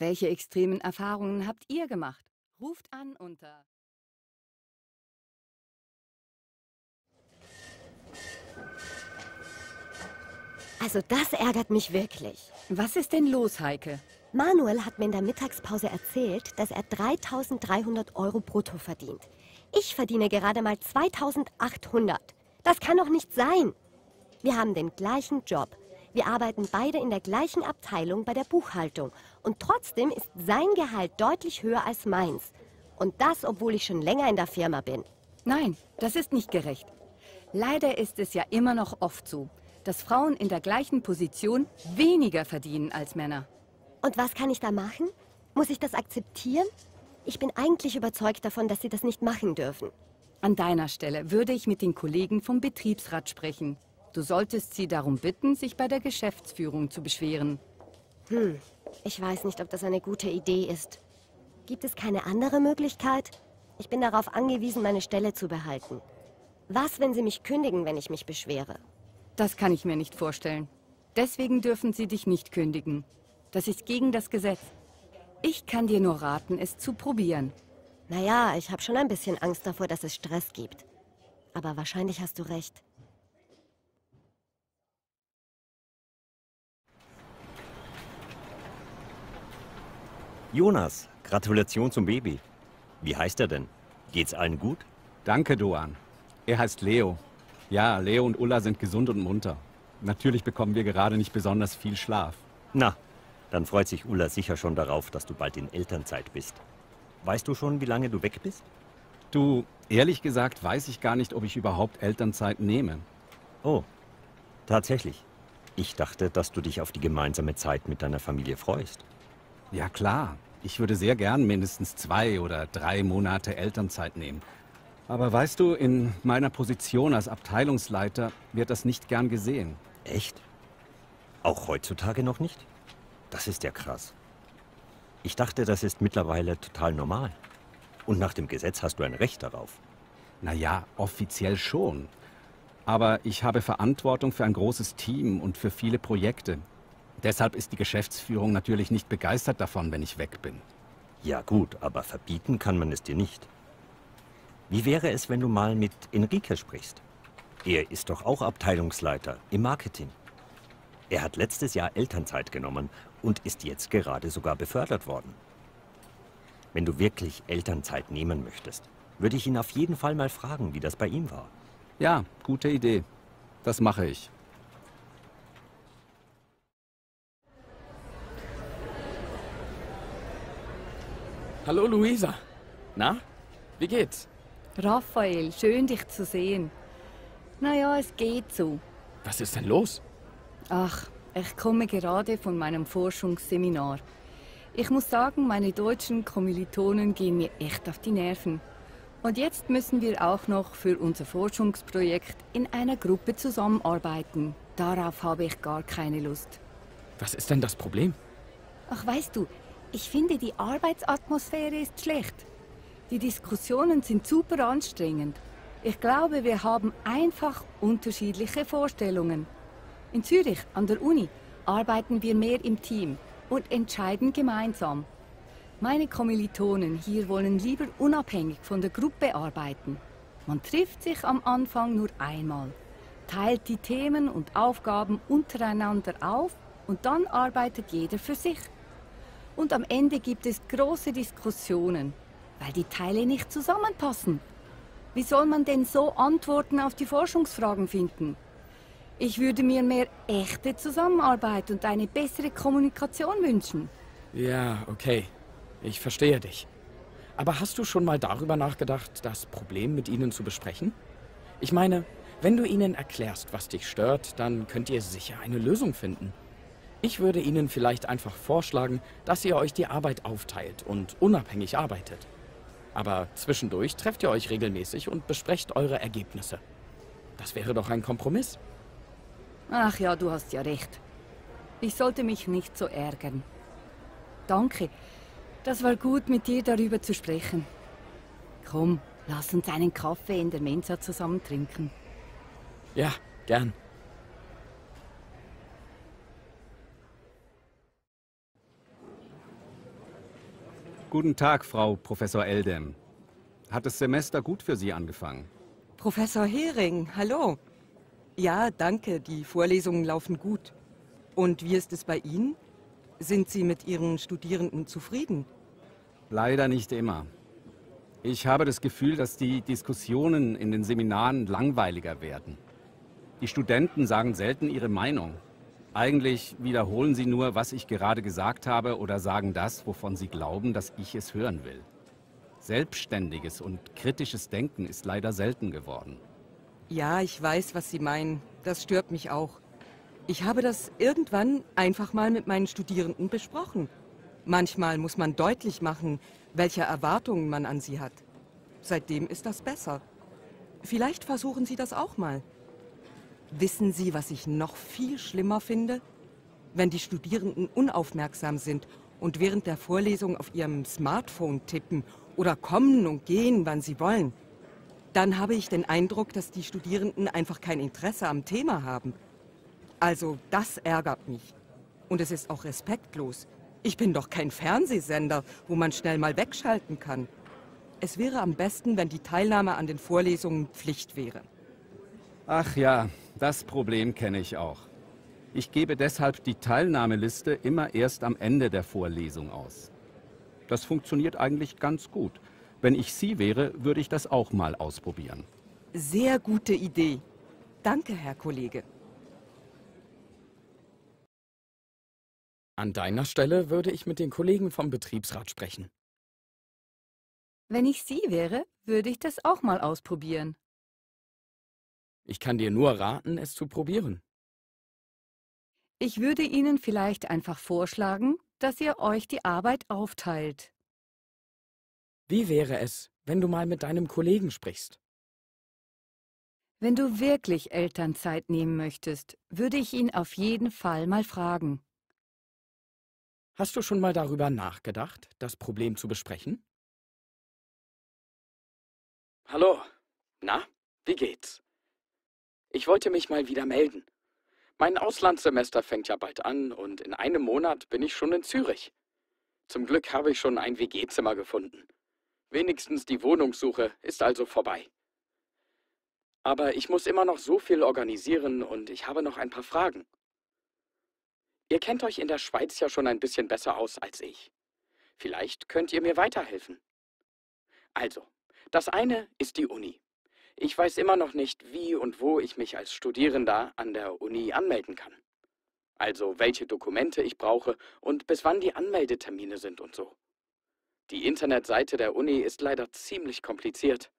Welche extremen Erfahrungen habt ihr gemacht? Ruft an unter. Also das ärgert mich wirklich. Was ist denn los, Heike? Manuel hat mir in der Mittagspause erzählt, dass er 3300 Euro brutto verdient. Ich verdiene gerade mal 2800. Das kann doch nicht sein. Wir haben den gleichen Job. Wir arbeiten beide in der gleichen Abteilung bei der Buchhaltung. Und trotzdem ist sein Gehalt deutlich höher als meins. Und das, obwohl ich schon länger in der Firma bin. Nein, das ist nicht gerecht. Leider ist es ja immer noch oft so, dass Frauen in der gleichen Position weniger verdienen als Männer. Und was kann ich da machen? Muss ich das akzeptieren? Ich bin eigentlich überzeugt davon, dass Sie das nicht machen dürfen. An deiner Stelle würde ich mit den Kollegen vom Betriebsrat sprechen. Du solltest sie darum bitten, sich bei der Geschäftsführung zu beschweren. Hm, ich weiß nicht, ob das eine gute Idee ist. Gibt es keine andere Möglichkeit? Ich bin darauf angewiesen, meine Stelle zu behalten. Was, wenn Sie mich kündigen, wenn ich mich beschwere? Das kann ich mir nicht vorstellen. Deswegen dürfen Sie dich nicht kündigen. Das ist gegen das Gesetz. Ich kann dir nur raten, es zu probieren. Naja, ich habe schon ein bisschen Angst davor, dass es Stress gibt. Aber wahrscheinlich hast du recht. Jonas, Gratulation zum Baby. Wie heißt er denn? Geht's allen gut? Danke, Doan. Er heißt Leo. Ja, Leo und Ulla sind gesund und munter. Natürlich bekommen wir gerade nicht besonders viel Schlaf. Na, dann freut sich Ulla sicher schon darauf, dass du bald in Elternzeit bist. Weißt du schon, wie lange du weg bist? Du, ehrlich gesagt, weiß ich gar nicht, ob ich überhaupt Elternzeit nehme. Oh, tatsächlich. Ich dachte, dass du dich auf die gemeinsame Zeit mit deiner Familie freust. Ja klar, ich würde sehr gern mindestens zwei oder drei Monate Elternzeit nehmen. Aber weißt du, in meiner Position als Abteilungsleiter wird das nicht gern gesehen. Echt? Auch heutzutage noch nicht? Das ist ja krass. Ich dachte, das ist mittlerweile total normal. Und nach dem Gesetz hast du ein Recht darauf. Naja, offiziell schon. Aber ich habe Verantwortung für ein großes Team und für viele Projekte. Deshalb ist die Geschäftsführung natürlich nicht begeistert davon, wenn ich weg bin. Ja gut, aber verbieten kann man es dir nicht. Wie wäre es, wenn du mal mit Enrique sprichst? Er ist doch auch Abteilungsleiter im Marketing. Er hat letztes Jahr Elternzeit genommen und ist jetzt gerade sogar befördert worden. Wenn du wirklich Elternzeit nehmen möchtest, würde ich ihn auf jeden Fall mal fragen, wie das bei ihm war. Ja, gute Idee. Das mache ich. Hallo Luisa. Na, wie geht's? Raphael, schön dich zu sehen. Naja, es geht so. Was ist denn los? Ach, ich komme gerade von meinem Forschungsseminar. Ich muss sagen, meine deutschen Kommilitonen gehen mir echt auf die Nerven. Und jetzt müssen wir auch noch für unser Forschungsprojekt in einer Gruppe zusammenarbeiten. Darauf habe ich gar keine Lust. Was ist denn das Problem? Ach, weißt du, ich finde, die Arbeitsatmosphäre ist schlecht. Die Diskussionen sind super anstrengend. Ich glaube, wir haben einfach unterschiedliche Vorstellungen. In Zürich, an der Uni, arbeiten wir mehr im Team und entscheiden gemeinsam. Meine Kommilitonen hier wollen lieber unabhängig von der Gruppe arbeiten. Man trifft sich am Anfang nur einmal, teilt die Themen und Aufgaben untereinander auf und dann arbeitet jeder für sich. Und am Ende gibt es große Diskussionen, weil die Teile nicht zusammenpassen. Wie soll man denn so Antworten auf die Forschungsfragen finden? Ich würde mir mehr echte Zusammenarbeit und eine bessere Kommunikation wünschen. Ja, okay. Ich verstehe dich. Aber hast du schon mal darüber nachgedacht, das Problem mit ihnen zu besprechen? Ich meine, wenn du ihnen erklärst, was dich stört, dann könnt ihr sicher eine Lösung finden. Ich würde ihnen vielleicht einfach vorschlagen, dass ihr euch die Arbeit aufteilt und unabhängig arbeitet. Aber zwischendurch trefft ihr euch regelmäßig und besprecht eure Ergebnisse. Das wäre doch ein Kompromiss. Ach ja, du hast ja recht. Ich sollte mich nicht so ärgern. Danke. Das war gut, mit dir darüber zu sprechen. Komm, lass uns einen Kaffee in der Mensa zusammen trinken. Ja, gern. Guten Tag, Frau Professor Eldem. Hat das Semester gut für Sie angefangen? Professor Hering, hallo. Ja, danke. Die Vorlesungen laufen gut. Und wie ist es bei Ihnen? Sind Sie mit Ihren Studierenden zufrieden? Leider nicht immer. Ich habe das Gefühl, dass die Diskussionen in den Seminaren langweiliger werden. Die Studenten sagen selten ihre Meinung. Eigentlich wiederholen sie nur, was ich gerade gesagt habe oder sagen das, wovon sie glauben, dass ich es hören will. Selbstständiges und kritisches Denken ist leider selten geworden. Ja, ich weiß, was Sie meinen. Das stört mich auch. Ich habe das irgendwann einfach mal mit meinen Studierenden besprochen. Manchmal muss man deutlich machen, welche Erwartungen man an sie hat. Seitdem ist das besser. Vielleicht versuchen Sie das auch mal. Wissen Sie, was ich noch viel schlimmer finde? Wenn die Studierenden unaufmerksam sind und während der Vorlesung auf ihrem Smartphone tippen oder kommen und gehen, wann sie wollen dann habe ich den Eindruck, dass die Studierenden einfach kein Interesse am Thema haben. Also das ärgert mich. Und es ist auch respektlos. Ich bin doch kein Fernsehsender, wo man schnell mal wegschalten kann. Es wäre am besten, wenn die Teilnahme an den Vorlesungen Pflicht wäre. Ach ja, das Problem kenne ich auch. Ich gebe deshalb die Teilnahmeliste immer erst am Ende der Vorlesung aus. Das funktioniert eigentlich ganz gut. Wenn ich Sie wäre, würde ich das auch mal ausprobieren. Sehr gute Idee. Danke, Herr Kollege. An deiner Stelle würde ich mit den Kollegen vom Betriebsrat sprechen. Wenn ich Sie wäre, würde ich das auch mal ausprobieren. Ich kann dir nur raten, es zu probieren. Ich würde Ihnen vielleicht einfach vorschlagen, dass ihr euch die Arbeit aufteilt. Wie wäre es, wenn du mal mit deinem Kollegen sprichst? Wenn du wirklich Elternzeit nehmen möchtest, würde ich ihn auf jeden Fall mal fragen. Hast du schon mal darüber nachgedacht, das Problem zu besprechen? Hallo. Na, wie geht's? Ich wollte mich mal wieder melden. Mein Auslandssemester fängt ja bald an und in einem Monat bin ich schon in Zürich. Zum Glück habe ich schon ein WG-Zimmer gefunden. Wenigstens die Wohnungssuche ist also vorbei. Aber ich muss immer noch so viel organisieren und ich habe noch ein paar Fragen. Ihr kennt euch in der Schweiz ja schon ein bisschen besser aus als ich. Vielleicht könnt ihr mir weiterhelfen. Also, das eine ist die Uni. Ich weiß immer noch nicht, wie und wo ich mich als Studierender an der Uni anmelden kann. Also welche Dokumente ich brauche und bis wann die Anmeldetermine sind und so. Die Internetseite der Uni ist leider ziemlich kompliziert.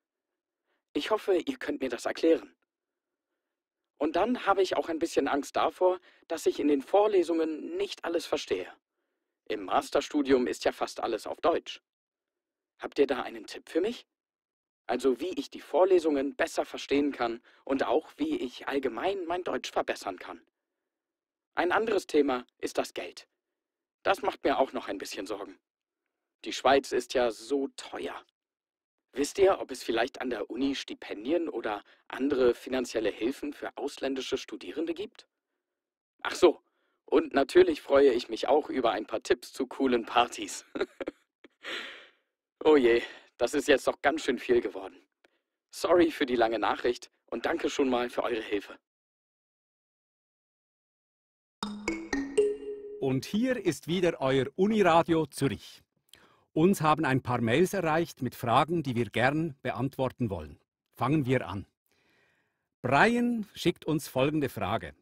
Ich hoffe, ihr könnt mir das erklären. Und dann habe ich auch ein bisschen Angst davor, dass ich in den Vorlesungen nicht alles verstehe. Im Masterstudium ist ja fast alles auf Deutsch. Habt ihr da einen Tipp für mich? Also wie ich die Vorlesungen besser verstehen kann und auch wie ich allgemein mein Deutsch verbessern kann. Ein anderes Thema ist das Geld. Das macht mir auch noch ein bisschen Sorgen. Die Schweiz ist ja so teuer. Wisst ihr, ob es vielleicht an der Uni Stipendien oder andere finanzielle Hilfen für ausländische Studierende gibt? Ach so, und natürlich freue ich mich auch über ein paar Tipps zu coolen Partys. [LAUGHS] oh je, das ist jetzt doch ganz schön viel geworden. Sorry für die lange Nachricht und danke schon mal für eure Hilfe. Und hier ist wieder euer Uniradio Zürich. Uns haben ein paar Mails erreicht mit Fragen, die wir gern beantworten wollen. Fangen wir an. Brian schickt uns folgende Frage.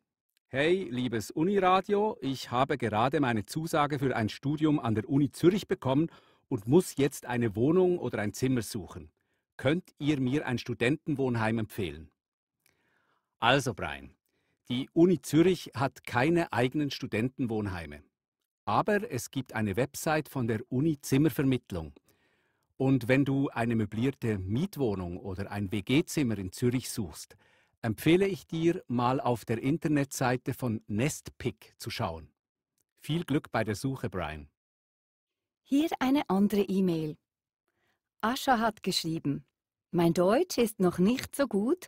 Hey, liebes Uniradio, ich habe gerade meine Zusage für ein Studium an der Uni Zürich bekommen und muss jetzt eine Wohnung oder ein Zimmer suchen. Könnt ihr mir ein Studentenwohnheim empfehlen? Also, Brian, die Uni Zürich hat keine eigenen Studentenwohnheime. Aber es gibt eine Website von der Uni Zimmervermittlung. Und wenn du eine möblierte Mietwohnung oder ein WG-Zimmer in Zürich suchst, empfehle ich dir, mal auf der Internetseite von Nestpick zu schauen. Viel Glück bei der Suche, Brian. Hier eine andere E-Mail. Ascha hat geschrieben, mein Deutsch ist noch nicht so gut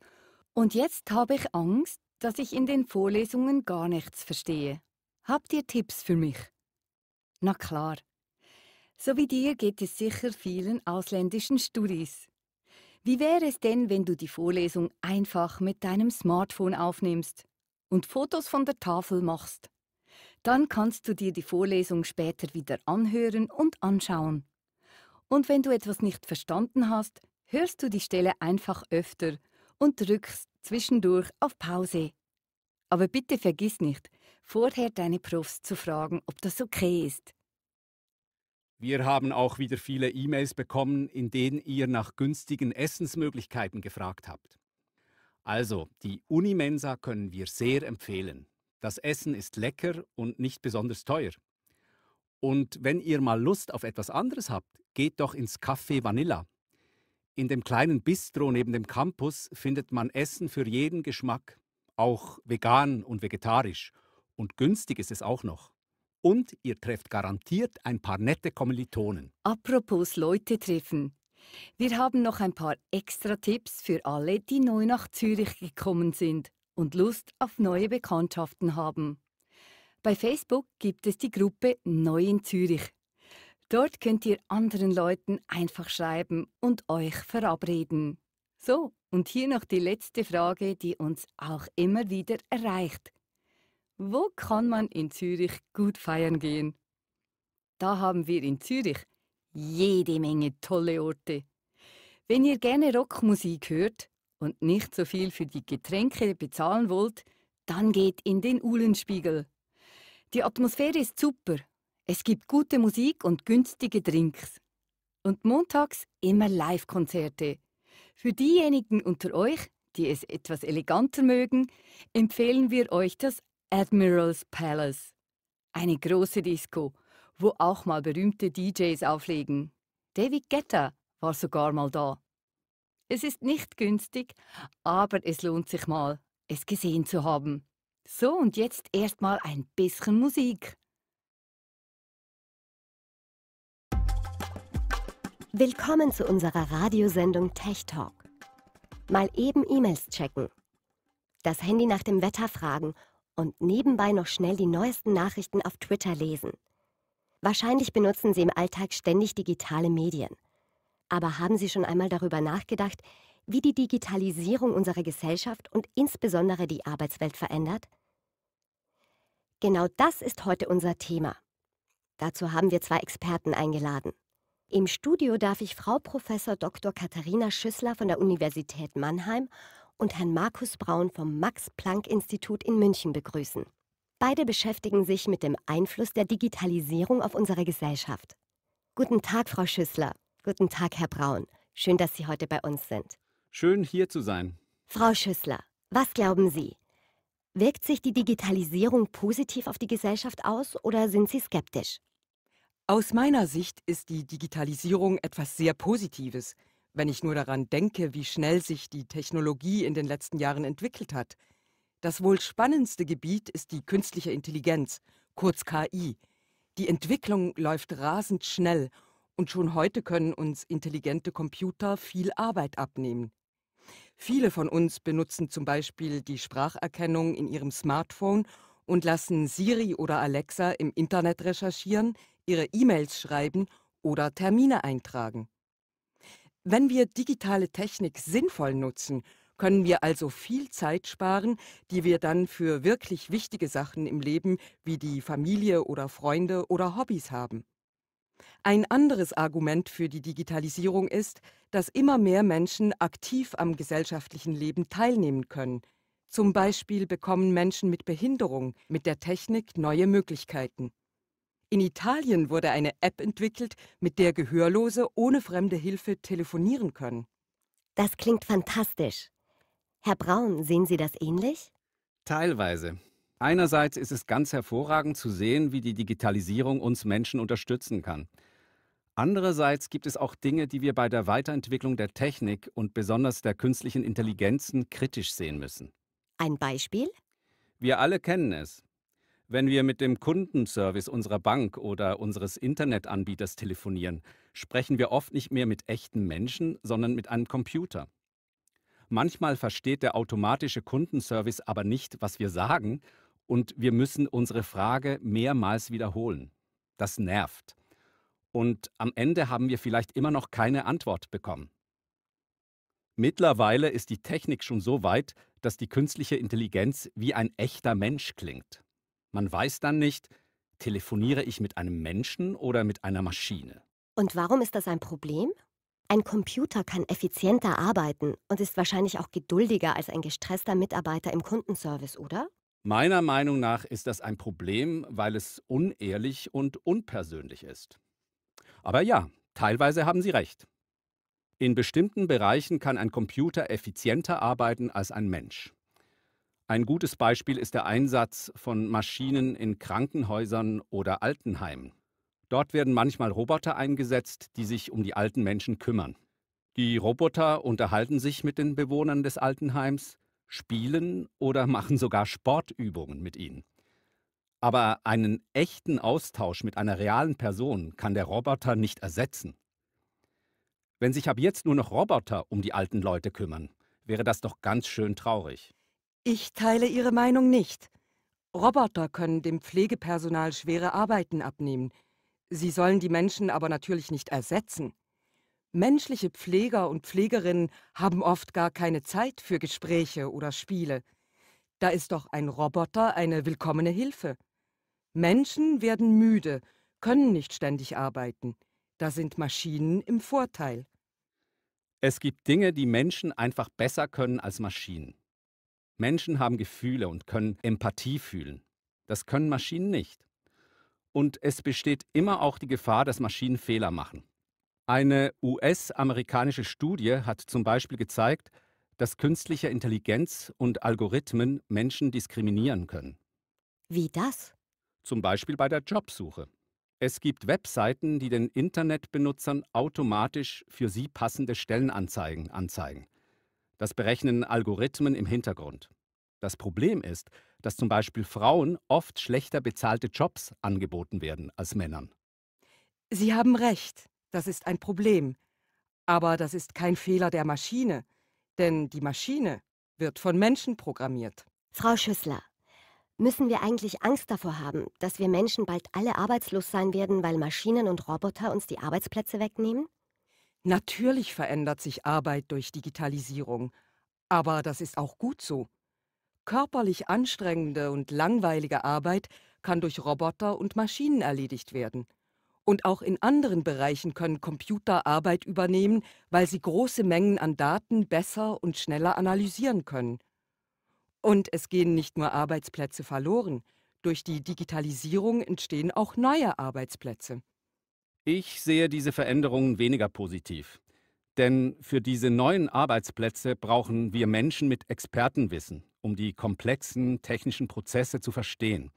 und jetzt habe ich Angst, dass ich in den Vorlesungen gar nichts verstehe. Habt ihr Tipps für mich? Na klar. So wie dir geht es sicher vielen ausländischen Studis. Wie wäre es denn, wenn du die Vorlesung einfach mit deinem Smartphone aufnimmst und Fotos von der Tafel machst? Dann kannst du dir die Vorlesung später wieder anhören und anschauen. Und wenn du etwas nicht verstanden hast, hörst du die Stelle einfach öfter und drückst zwischendurch auf Pause. Aber bitte vergiss nicht, vorher deine Profs zu fragen, ob das okay ist. Wir haben auch wieder viele E-Mails bekommen, in denen ihr nach günstigen Essensmöglichkeiten gefragt habt. Also, die Unimensa können wir sehr empfehlen. Das Essen ist lecker und nicht besonders teuer. Und wenn ihr mal Lust auf etwas anderes habt, geht doch ins Café Vanilla. In dem kleinen Bistro neben dem Campus findet man Essen für jeden Geschmack auch vegan und vegetarisch. Und günstig ist es auch noch. Und ihr trefft garantiert ein paar nette Kommilitonen. Apropos Leute treffen. Wir haben noch ein paar extra Tipps für alle, die neu nach Zürich gekommen sind und Lust auf neue Bekanntschaften haben. Bei Facebook gibt es die Gruppe Neu in Zürich. Dort könnt ihr anderen Leuten einfach schreiben und euch verabreden. So und hier noch die letzte Frage, die uns auch immer wieder erreicht. Wo kann man in Zürich gut feiern gehen? Da haben wir in Zürich jede Menge tolle Orte. Wenn ihr gerne Rockmusik hört und nicht so viel für die Getränke bezahlen wollt, dann geht in den Uhlenspiegel. Die Atmosphäre ist super. Es gibt gute Musik und günstige Drinks. Und montags immer Live-Konzerte. Für diejenigen unter euch, die es etwas eleganter mögen, empfehlen wir euch das Admiral's Palace. Eine große Disco, wo auch mal berühmte DJs auflegen. David Guetta war sogar mal da. Es ist nicht günstig, aber es lohnt sich mal, es gesehen zu haben. So und jetzt erstmal ein bisschen Musik. Willkommen zu unserer Radiosendung Tech Talk. Mal eben E-Mails checken, das Handy nach dem Wetter fragen und nebenbei noch schnell die neuesten Nachrichten auf Twitter lesen. Wahrscheinlich benutzen Sie im Alltag ständig digitale Medien. Aber haben Sie schon einmal darüber nachgedacht, wie die Digitalisierung unsere Gesellschaft und insbesondere die Arbeitswelt verändert? Genau das ist heute unser Thema. Dazu haben wir zwei Experten eingeladen. Im Studio darf ich Frau Prof. Dr. Katharina Schüssler von der Universität Mannheim und Herrn Markus Braun vom Max-Planck-Institut in München begrüßen. Beide beschäftigen sich mit dem Einfluss der Digitalisierung auf unsere Gesellschaft. Guten Tag, Frau Schüssler. Guten Tag, Herr Braun. Schön, dass Sie heute bei uns sind. Schön, hier zu sein. Frau Schüssler, was glauben Sie? Wirkt sich die Digitalisierung positiv auf die Gesellschaft aus oder sind Sie skeptisch? Aus meiner Sicht ist die Digitalisierung etwas sehr Positives, wenn ich nur daran denke, wie schnell sich die Technologie in den letzten Jahren entwickelt hat. Das wohl spannendste Gebiet ist die künstliche Intelligenz, kurz KI. Die Entwicklung läuft rasend schnell und schon heute können uns intelligente Computer viel Arbeit abnehmen. Viele von uns benutzen zum Beispiel die Spracherkennung in ihrem Smartphone und lassen Siri oder Alexa im Internet recherchieren, ihre E-Mails schreiben oder Termine eintragen. Wenn wir digitale Technik sinnvoll nutzen, können wir also viel Zeit sparen, die wir dann für wirklich wichtige Sachen im Leben wie die Familie oder Freunde oder Hobbys haben. Ein anderes Argument für die Digitalisierung ist, dass immer mehr Menschen aktiv am gesellschaftlichen Leben teilnehmen können. Zum Beispiel bekommen Menschen mit Behinderung mit der Technik neue Möglichkeiten. In Italien wurde eine App entwickelt, mit der Gehörlose ohne fremde Hilfe telefonieren können. Das klingt fantastisch. Herr Braun, sehen Sie das ähnlich? Teilweise. Einerseits ist es ganz hervorragend zu sehen, wie die Digitalisierung uns Menschen unterstützen kann. Andererseits gibt es auch Dinge, die wir bei der Weiterentwicklung der Technik und besonders der künstlichen Intelligenzen kritisch sehen müssen. Ein Beispiel? Wir alle kennen es. Wenn wir mit dem Kundenservice unserer Bank oder unseres Internetanbieters telefonieren, sprechen wir oft nicht mehr mit echten Menschen, sondern mit einem Computer. Manchmal versteht der automatische Kundenservice aber nicht, was wir sagen, und wir müssen unsere Frage mehrmals wiederholen. Das nervt. Und am Ende haben wir vielleicht immer noch keine Antwort bekommen. Mittlerweile ist die Technik schon so weit, dass die künstliche Intelligenz wie ein echter Mensch klingt. Man weiß dann nicht, telefoniere ich mit einem Menschen oder mit einer Maschine. Und warum ist das ein Problem? Ein Computer kann effizienter arbeiten und ist wahrscheinlich auch geduldiger als ein gestresster Mitarbeiter im Kundenservice, oder? Meiner Meinung nach ist das ein Problem, weil es unehrlich und unpersönlich ist. Aber ja, teilweise haben Sie recht. In bestimmten Bereichen kann ein Computer effizienter arbeiten als ein Mensch. Ein gutes Beispiel ist der Einsatz von Maschinen in Krankenhäusern oder Altenheimen. Dort werden manchmal Roboter eingesetzt, die sich um die alten Menschen kümmern. Die Roboter unterhalten sich mit den Bewohnern des Altenheims, spielen oder machen sogar Sportübungen mit ihnen. Aber einen echten Austausch mit einer realen Person kann der Roboter nicht ersetzen. Wenn sich ab jetzt nur noch Roboter um die alten Leute kümmern, wäre das doch ganz schön traurig. Ich teile Ihre Meinung nicht. Roboter können dem Pflegepersonal schwere Arbeiten abnehmen. Sie sollen die Menschen aber natürlich nicht ersetzen. Menschliche Pfleger und Pflegerinnen haben oft gar keine Zeit für Gespräche oder Spiele. Da ist doch ein Roboter eine willkommene Hilfe. Menschen werden müde, können nicht ständig arbeiten. Da sind Maschinen im Vorteil. Es gibt Dinge, die Menschen einfach besser können als Maschinen. Menschen haben Gefühle und können Empathie fühlen. Das können Maschinen nicht. Und es besteht immer auch die Gefahr, dass Maschinen Fehler machen. Eine US-amerikanische Studie hat zum Beispiel gezeigt, dass künstliche Intelligenz und Algorithmen Menschen diskriminieren können. Wie das? Zum Beispiel bei der Jobsuche. Es gibt Webseiten, die den Internetbenutzern automatisch für sie passende Stellenanzeigen anzeigen. Das berechnen Algorithmen im Hintergrund. Das Problem ist, dass zum Beispiel Frauen oft schlechter bezahlte Jobs angeboten werden als Männern. Sie haben recht, das ist ein Problem. Aber das ist kein Fehler der Maschine, denn die Maschine wird von Menschen programmiert. Frau Schüssler, müssen wir eigentlich Angst davor haben, dass wir Menschen bald alle arbeitslos sein werden, weil Maschinen und Roboter uns die Arbeitsplätze wegnehmen? Natürlich verändert sich Arbeit durch Digitalisierung, aber das ist auch gut so. Körperlich anstrengende und langweilige Arbeit kann durch Roboter und Maschinen erledigt werden. Und auch in anderen Bereichen können Computer Arbeit übernehmen, weil sie große Mengen an Daten besser und schneller analysieren können. Und es gehen nicht nur Arbeitsplätze verloren, durch die Digitalisierung entstehen auch neue Arbeitsplätze. Ich sehe diese Veränderungen weniger positiv. Denn für diese neuen Arbeitsplätze brauchen wir Menschen mit Expertenwissen, um die komplexen technischen Prozesse zu verstehen.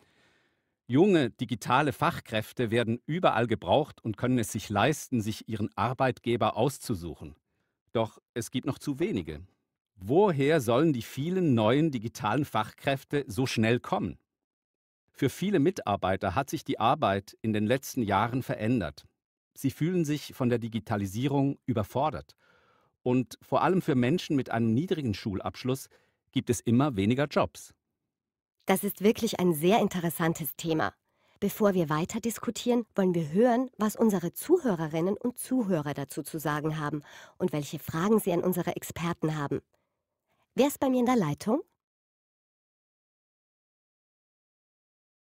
Junge digitale Fachkräfte werden überall gebraucht und können es sich leisten, sich ihren Arbeitgeber auszusuchen. Doch es gibt noch zu wenige. Woher sollen die vielen neuen digitalen Fachkräfte so schnell kommen? Für viele Mitarbeiter hat sich die Arbeit in den letzten Jahren verändert. Sie fühlen sich von der Digitalisierung überfordert. Und vor allem für Menschen mit einem niedrigen Schulabschluss gibt es immer weniger Jobs. Das ist wirklich ein sehr interessantes Thema. Bevor wir weiter diskutieren, wollen wir hören, was unsere Zuhörerinnen und Zuhörer dazu zu sagen haben und welche Fragen sie an unsere Experten haben. Wer ist bei mir in der Leitung?